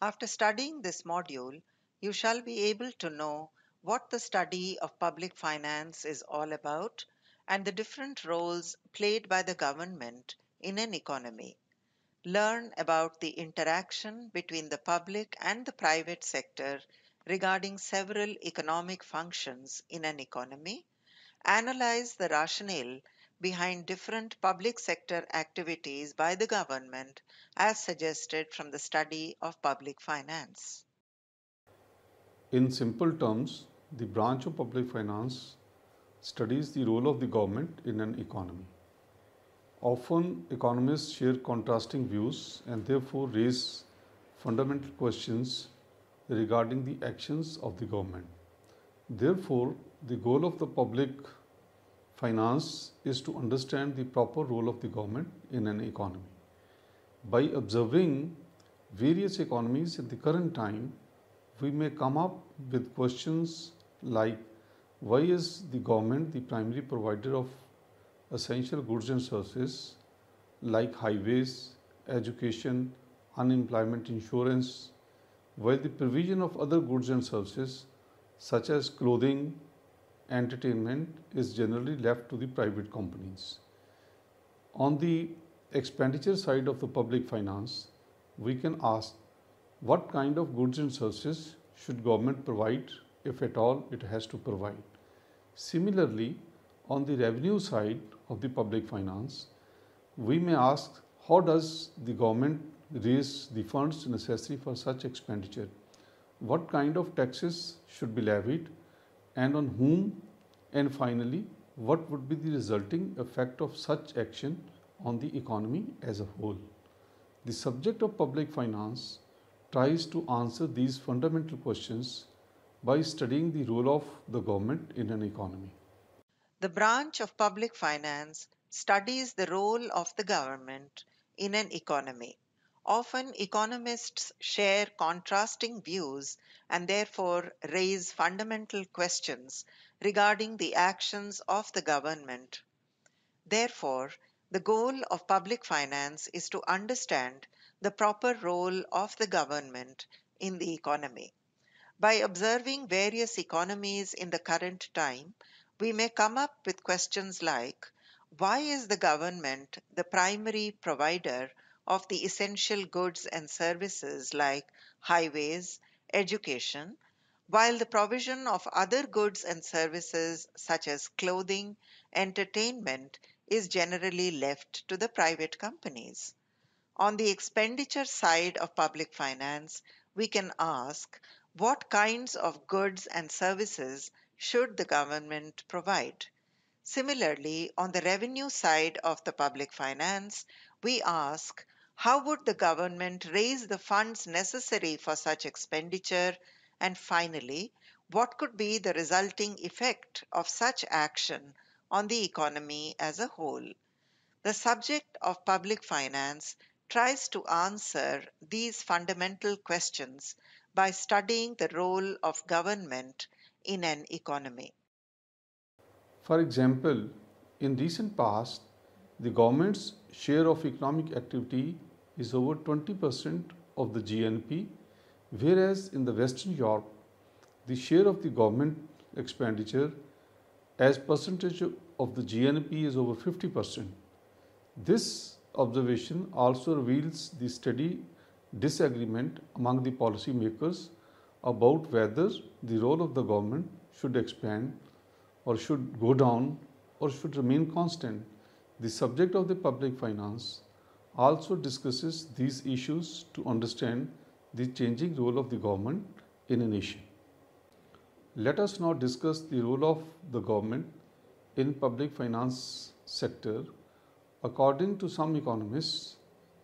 After studying this module, you shall be able to know what the study of public finance is all about and the different roles played by the government in an economy. Learn about the interaction between the public and the private sector regarding several economic functions in an economy, analyze the rationale behind different public sector activities by the government as suggested from the study of public finance. In simple terms, the branch of public finance studies the role of the government in an economy. Often, economists share contrasting views and therefore raise fundamental questions regarding the actions of the government. Therefore, the goal of the public finance is to understand the proper role of the government in an economy. By observing various economies at the current time, we may come up with questions like why is the government the primary provider of essential goods and services like highways, education, unemployment insurance, while the provision of other goods and services such as clothing, entertainment is generally left to the private companies. On the expenditure side of the public finance, we can ask what kind of goods and services should government provide if at all it has to provide. Similarly, on the revenue side of the public finance, we may ask how does the government raise the funds necessary for such expenditure? What kind of taxes should be levied and on whom and finally what would be the resulting effect of such action on the economy as a whole. The subject of public finance tries to answer these fundamental questions by studying the role of the government in an economy. The branch of public finance studies the role of the government in an economy. Often economists share contrasting views and therefore raise fundamental questions regarding the actions of the government. Therefore, the goal of public finance is to understand the proper role of the government in the economy. By observing various economies in the current time, we may come up with questions like why is the government the primary provider of the essential goods and services like highways, education, while the provision of other goods and services such as clothing, entertainment is generally left to the private companies. On the expenditure side of public finance, we can ask what kinds of goods and services should the government provide? Similarly, on the revenue side of the public finance, we ask how would the government raise the funds necessary for such expenditure? And finally, what could be the resulting effect of such action on the economy as a whole? The subject of public finance tries to answer these fundamental questions by studying the role of government in an economy. For example, in recent past, the government's share of economic activity is over 20% of the GNP, whereas in the Western Europe, the share of the government expenditure as percentage of the GNP is over 50%. This observation also reveals the steady disagreement among the policymakers about whether the role of the government should expand or should go down or should remain constant. The subject of the public finance also discusses these issues to understand the changing role of the government in a nation. Let us now discuss the role of the government in public finance sector. According to some economists,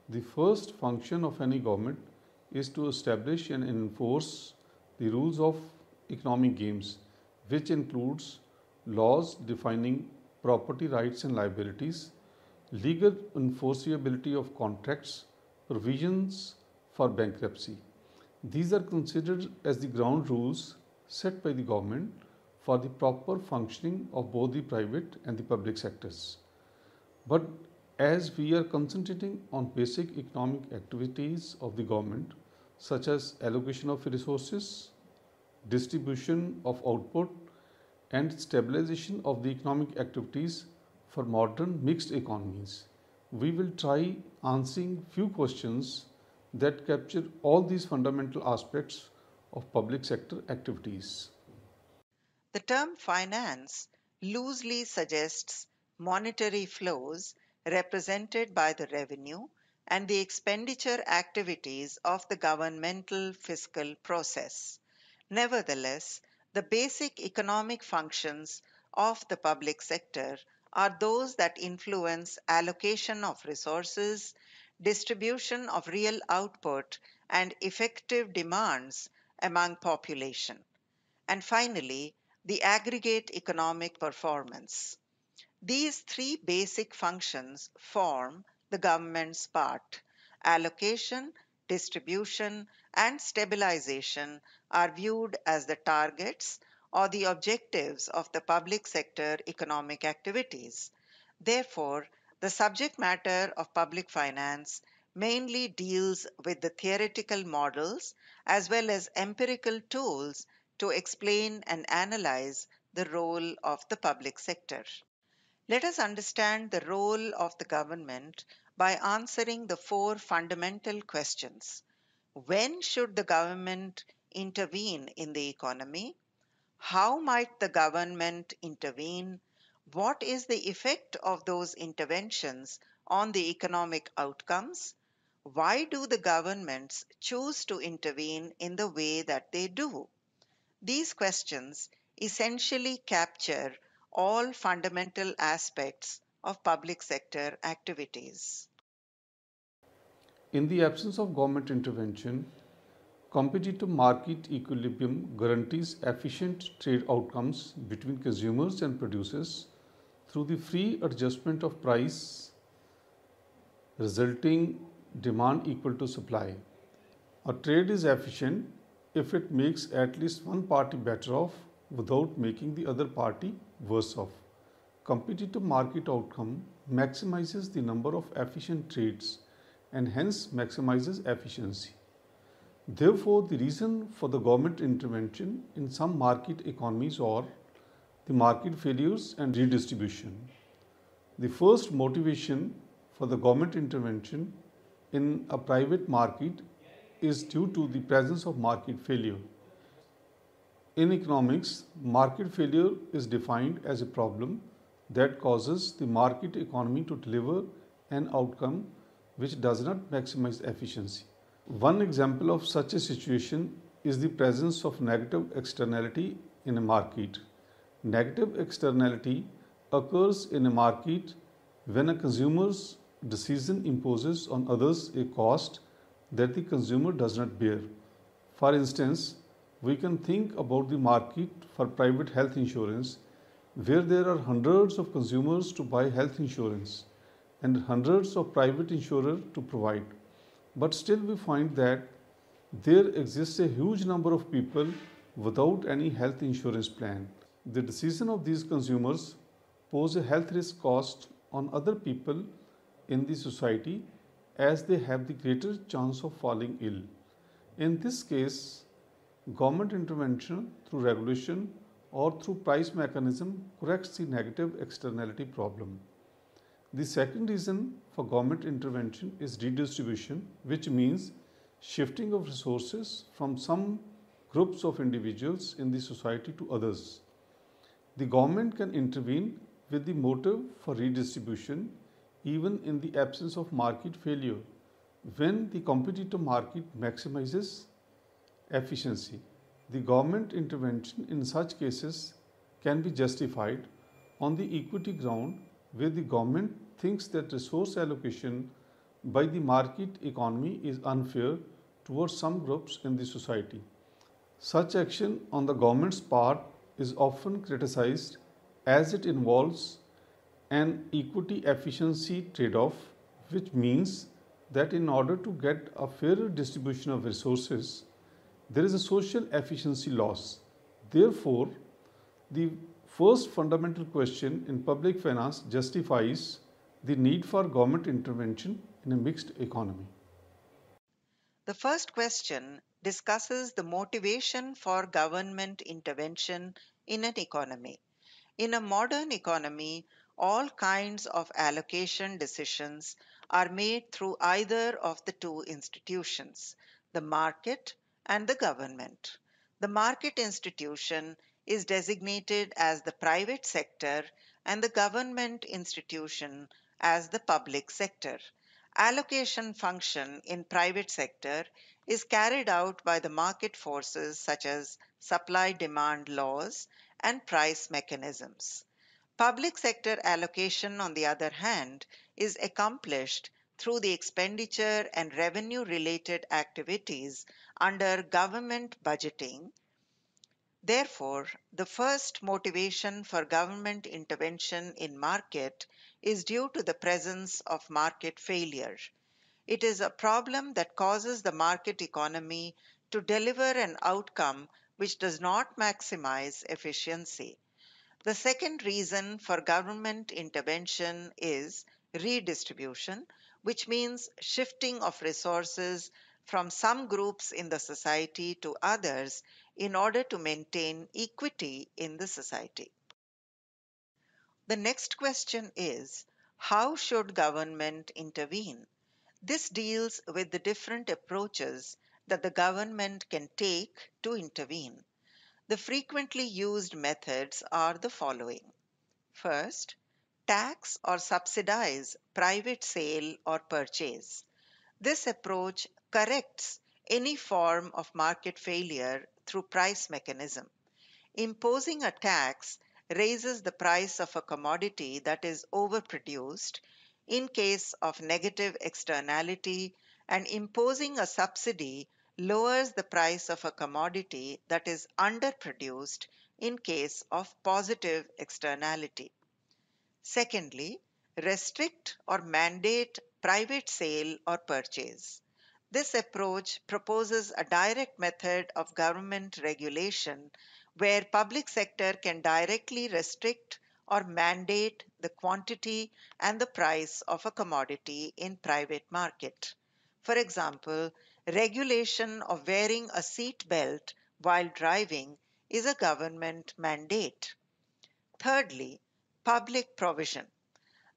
the first function of any government is to establish and enforce the rules of economic games, which includes laws defining property rights and liabilities, legal enforceability of contracts, provisions for bankruptcy. These are considered as the ground rules set by the government for the proper functioning of both the private and the public sectors. But as we are concentrating on basic economic activities of the government, such as allocation of resources, distribution of output, and stabilization of the economic activities for modern mixed economies. We will try answering few questions that capture all these fundamental aspects of public sector activities. The term finance loosely suggests monetary flows represented by the revenue and the expenditure activities of the governmental fiscal process. Nevertheless, the basic economic functions of the public sector are those that influence allocation of resources, distribution of real output, and effective demands among population. And finally, the aggregate economic performance. These three basic functions form the government's part. Allocation, distribution, and stabilization are viewed as the targets or the objectives of the public sector economic activities. Therefore, the subject matter of public finance mainly deals with the theoretical models as well as empirical tools to explain and analyze the role of the public sector. Let us understand the role of the government by answering the four fundamental questions. When should the government intervene in the economy? How might the government intervene? What is the effect of those interventions on the economic outcomes? Why do the governments choose to intervene in the way that they do? These questions essentially capture all fundamental aspects of public sector activities. In the absence of government intervention, competitive market equilibrium guarantees efficient trade outcomes between consumers and producers through the free adjustment of price resulting demand equal to supply. A trade is efficient if it makes at least one party better off without making the other party worse off. Competitive market outcome maximizes the number of efficient trades and hence maximizes efficiency. Therefore, the reason for the government intervention in some market economies are the market failures and redistribution. The first motivation for the government intervention in a private market is due to the presence of market failure. In economics, market failure is defined as a problem that causes the market economy to deliver an outcome which does not maximize efficiency. One example of such a situation is the presence of negative externality in a market. Negative externality occurs in a market when a consumer's decision imposes on others a cost that the consumer does not bear. For instance, we can think about the market for private health insurance where there are hundreds of consumers to buy health insurance and hundreds of private insurers to provide but still we find that there exists a huge number of people without any health insurance plan. The decision of these consumers pose a health risk cost on other people in the society as they have the greater chance of falling ill. In this case, government intervention through regulation or through price mechanism corrects the negative externality problem. The second reason for government intervention is redistribution, which means shifting of resources from some groups of individuals in the society to others. The government can intervene with the motive for redistribution even in the absence of market failure when the competitive market maximizes efficiency. The government intervention in such cases can be justified on the equity ground where the government thinks that resource allocation by the market economy is unfair towards some groups in the society. Such action on the government's part is often criticized as it involves an equity efficiency trade off, which means that in order to get a fairer distribution of resources, there is a social efficiency loss. Therefore, the first fundamental question in public finance justifies the need for government intervention in a mixed economy. The first question discusses the motivation for government intervention in an economy. In a modern economy, all kinds of allocation decisions are made through either of the two institutions, the market and the government. The market institution is designated as the private sector and the government institution as the public sector. Allocation function in private sector is carried out by the market forces such as supply-demand laws and price mechanisms. Public sector allocation, on the other hand, is accomplished through the expenditure and revenue related activities under government budgeting Therefore, the first motivation for government intervention in market is due to the presence of market failure. It is a problem that causes the market economy to deliver an outcome which does not maximize efficiency. The second reason for government intervention is redistribution, which means shifting of resources from some groups in the society to others in order to maintain equity in the society. The next question is how should government intervene? This deals with the different approaches that the government can take to intervene. The frequently used methods are the following. First, tax or subsidize private sale or purchase. This approach corrects any form of market failure through price mechanism. Imposing a tax raises the price of a commodity that is overproduced in case of negative externality and imposing a subsidy lowers the price of a commodity that is underproduced in case of positive externality. Secondly, restrict or mandate private sale or purchase. This approach proposes a direct method of government regulation where public sector can directly restrict or mandate the quantity and the price of a commodity in private market. For example, regulation of wearing a seat belt while driving is a government mandate. Thirdly, public provision.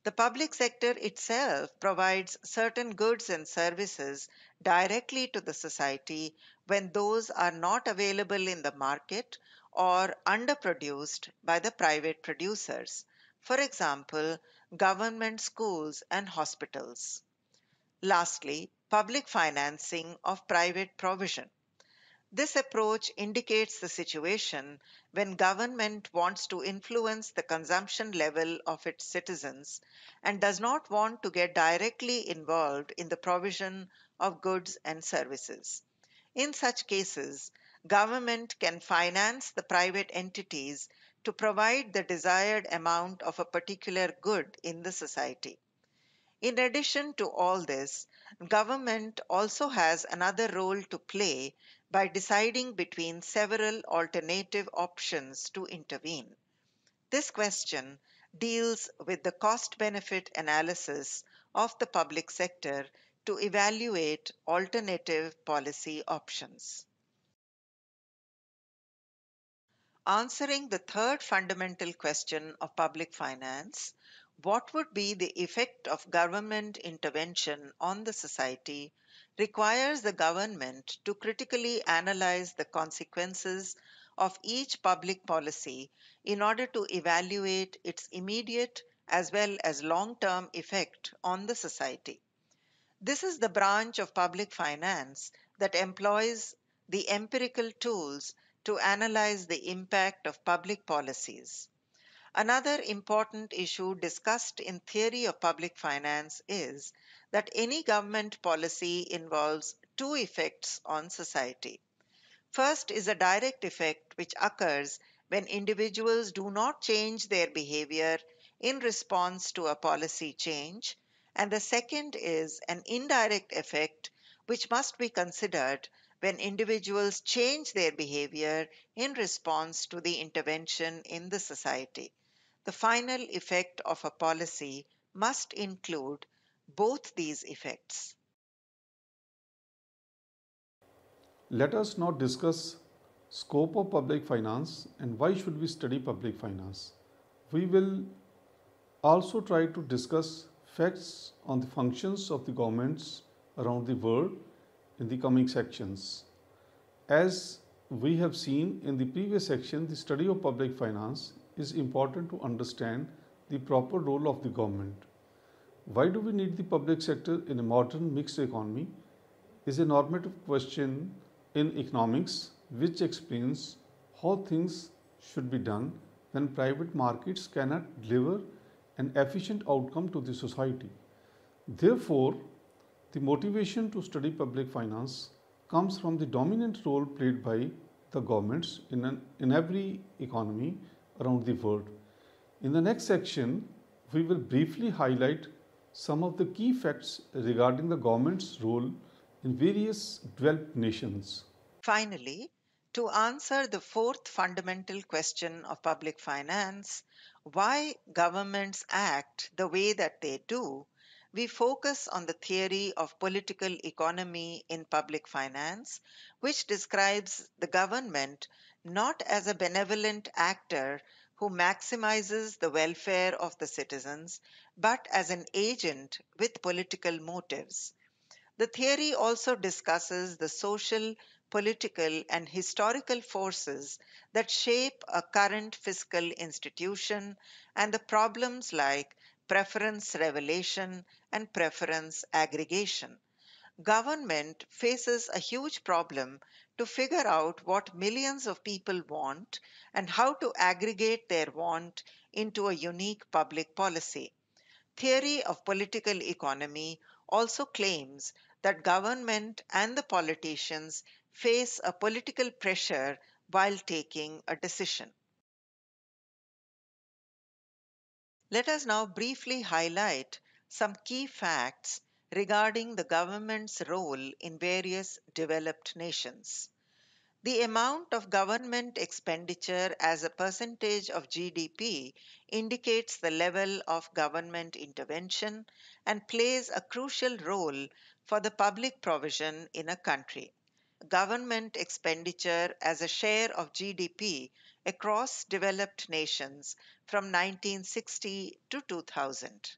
The public sector itself provides certain goods and services directly to the society when those are not available in the market or underproduced by the private producers. For example, government schools and hospitals. Lastly, public financing of private provision. This approach indicates the situation when government wants to influence the consumption level of its citizens and does not want to get directly involved in the provision of goods and services. In such cases, government can finance the private entities to provide the desired amount of a particular good in the society. In addition to all this, government also has another role to play by deciding between several alternative options to intervene. This question deals with the cost benefit analysis of the public sector to evaluate alternative policy options. Answering the third fundamental question of public finance, what would be the effect of government intervention on the society requires the government to critically analyze the consequences of each public policy in order to evaluate its immediate as well as long-term effect on the society. This is the branch of public finance that employs the empirical tools to analyze the impact of public policies. Another important issue discussed in theory of public finance is that any government policy involves two effects on society. First is a direct effect which occurs when individuals do not change their behavior in response to a policy change, and the second is an indirect effect which must be considered when individuals change their behavior in response to the intervention in the society. The final effect of a policy must include both these effects. Let us now discuss scope of public finance and why should we study public finance. We will also try to discuss facts on the functions of the governments around the world in the coming sections. As we have seen in the previous section, the study of public finance is important to understand the proper role of the government. Why do we need the public sector in a modern mixed economy is a normative question in economics which explains how things should be done when private markets cannot deliver an efficient outcome to the society. Therefore, the motivation to study public finance comes from the dominant role played by the governments in, an, in every economy around the world. In the next section, we will briefly highlight some of the key facts regarding the government's role in various developed nations. Finally, to answer the fourth fundamental question of public finance why governments act the way that they do, we focus on the theory of political economy in public finance, which describes the government not as a benevolent actor who maximizes the welfare of the citizens, but as an agent with political motives. The theory also discusses the social, political, and historical forces that shape a current fiscal institution and the problems like preference revelation and preference aggregation. Government faces a huge problem to figure out what millions of people want and how to aggregate their want into a unique public policy theory of political economy also claims that government and the politicians face a political pressure while taking a decision. Let us now briefly highlight some key facts regarding the government's role in various developed nations. The amount of government expenditure as a percentage of GDP indicates the level of government intervention and plays a crucial role for the public provision in a country. Government expenditure as a share of GDP across developed nations from 1960 to 2000.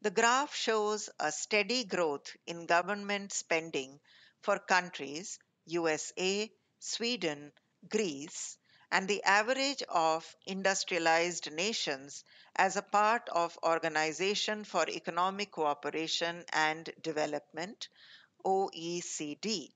The graph shows a steady growth in government spending for countries USA, Sweden, Greece, and the average of industrialized nations as a part of Organization for Economic Cooperation and Development, OECD.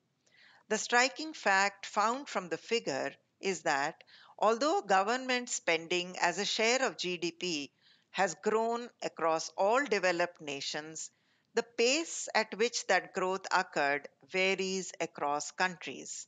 The striking fact found from the figure is that although government spending as a share of GDP has grown across all developed nations, the pace at which that growth occurred varies across countries.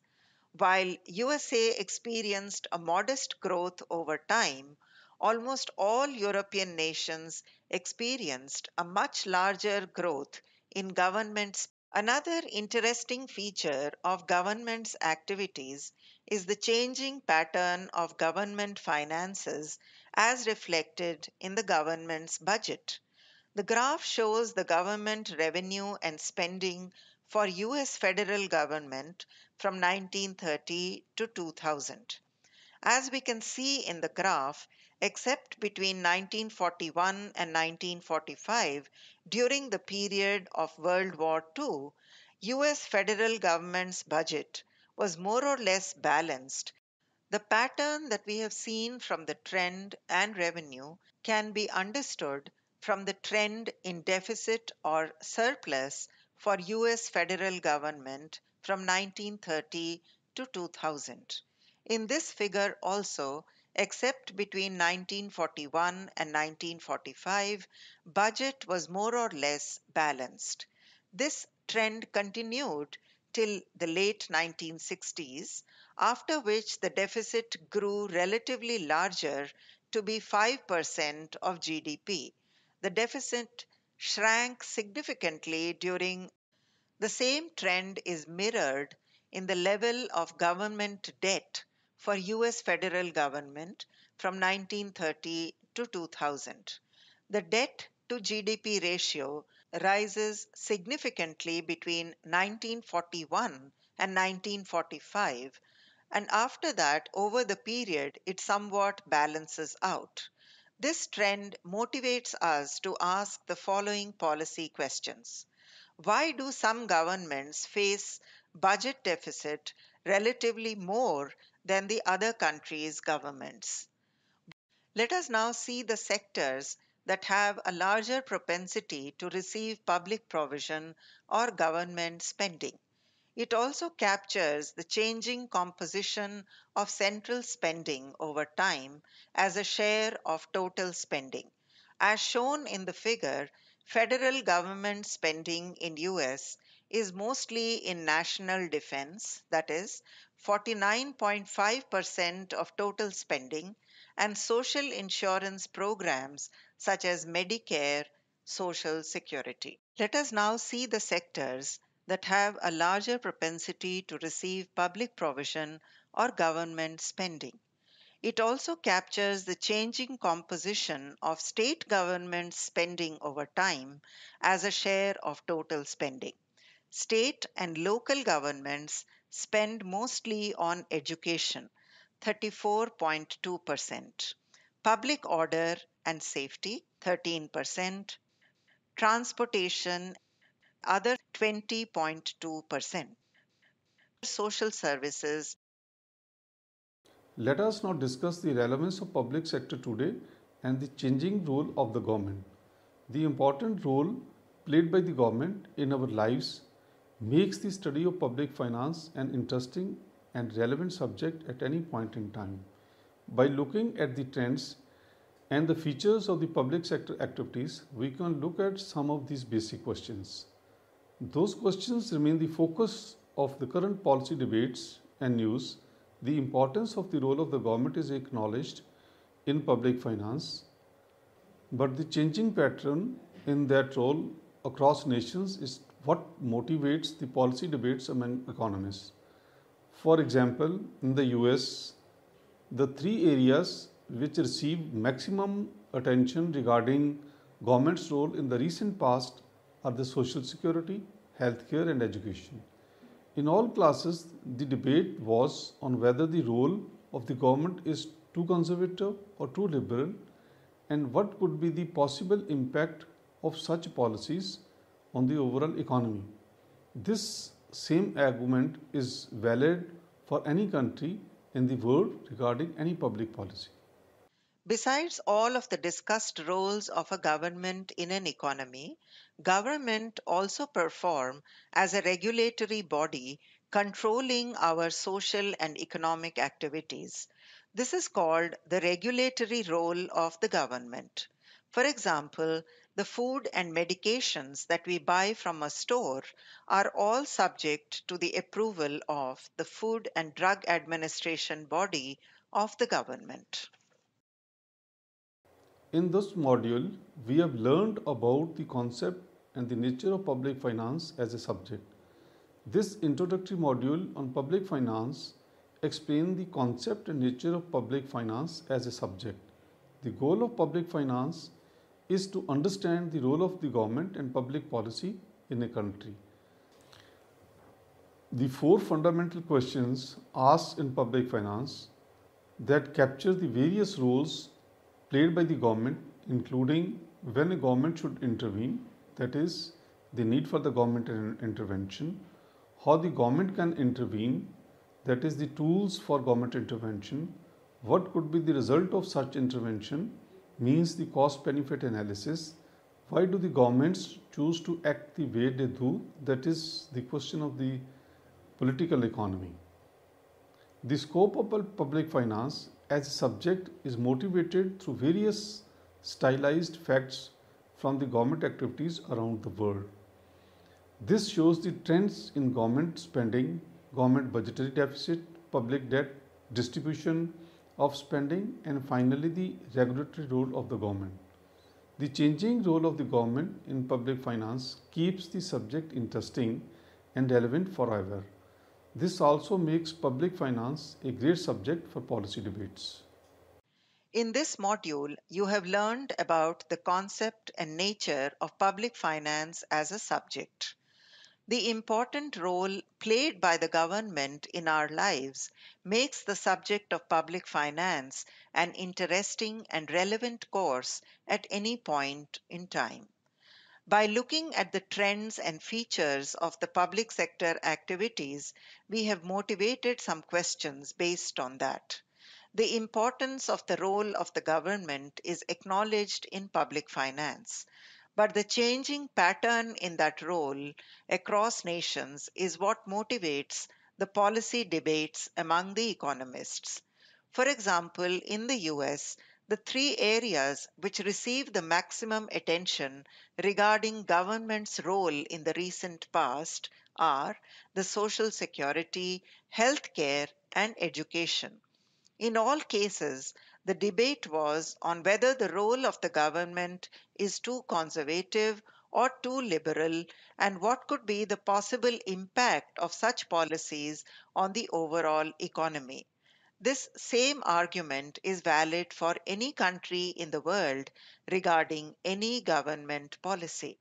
While USA experienced a modest growth over time, almost all European nations experienced a much larger growth in governments. Another interesting feature of government's activities is the changing pattern of government finances as reflected in the government's budget. The graph shows the government revenue and spending for US federal government from 1930 to 2000. As we can see in the graph, except between 1941 and 1945, during the period of World War II, US federal government's budget was more or less balanced. The pattern that we have seen from the trend and revenue can be understood from the trend in deficit or surplus for US federal government from 1930 to 2000. In this figure also, except between 1941 and 1945, budget was more or less balanced. This trend continued till the late 1960s, after which the deficit grew relatively larger to be 5% of GDP. The deficit shrank significantly during the same trend is mirrored in the level of government debt for US federal government from 1930 to 2000. The debt to GDP ratio rises significantly between 1941 and 1945, and after that, over the period, it somewhat balances out. This trend motivates us to ask the following policy questions why do some governments face budget deficit relatively more than the other countries' governments? Let us now see the sectors that have a larger propensity to receive public provision or government spending. It also captures the changing composition of central spending over time as a share of total spending. As shown in the figure, federal government spending in US is mostly in national defense, that is 49.5% of total spending, and social insurance programs such as Medicare, Social Security. Let us now see the sectors that have a larger propensity to receive public provision or government spending. It also captures the changing composition of state government spending over time as a share of total spending. State and local governments spend mostly on education, 34.2%, public order and safety, 13%, transportation, other 20.2%, social services, let us now discuss the relevance of public sector today and the changing role of the government. The important role played by the government in our lives makes the study of public finance an interesting and relevant subject at any point in time. By looking at the trends and the features of the public sector activities, we can look at some of these basic questions. Those questions remain the focus of the current policy debates and news the importance of the role of the government is acknowledged in public finance, but the changing pattern in that role across nations is what motivates the policy debates among economists. For example, in the US, the three areas which receive maximum attention regarding government's role in the recent past are the social security, healthcare and education. In all classes, the debate was on whether the role of the government is too conservative or too liberal and what could be the possible impact of such policies on the overall economy. This same argument is valid for any country in the world regarding any public policy. Besides all of the discussed roles of a government in an economy, Government also perform as a regulatory body controlling our social and economic activities. This is called the regulatory role of the government. For example, the food and medications that we buy from a store are all subject to the approval of the Food and Drug Administration body of the government. In this module, we have learned about the concept and the nature of public finance as a subject. This introductory module on public finance explains the concept and nature of public finance as a subject. The goal of public finance is to understand the role of the government and public policy in a country. The four fundamental questions asked in public finance that capture the various roles played by the government including when a government should intervene, that is the need for the government intervention, how the government can intervene, that is the tools for government intervention, what could be the result of such intervention means the cost benefit analysis. Why do the governments choose to act the way they do? That is the question of the political economy. The scope of public finance as a subject is motivated through various stylized facts from the government activities around the world. This shows the trends in government spending, government budgetary deficit, public debt, distribution of spending and finally the regulatory role of the government. The changing role of the government in public finance keeps the subject interesting and relevant forever. This also makes public finance a great subject for policy debates. In this module, you have learned about the concept and nature of public finance as a subject, the important role played by the government in our lives makes the subject of public finance an interesting and relevant course at any point in time. By looking at the trends and features of the public sector activities, we have motivated some questions based on that. The importance of the role of the government is acknowledged in public finance, but the changing pattern in that role across nations is what motivates the policy debates among the economists. For example, in the US, the three areas which receive the maximum attention regarding government's role in the recent past are the social security, healthcare, and education. In all cases, the debate was on whether the role of the government is too conservative or too liberal and what could be the possible impact of such policies on the overall economy. This same argument is valid for any country in the world regarding any government policy.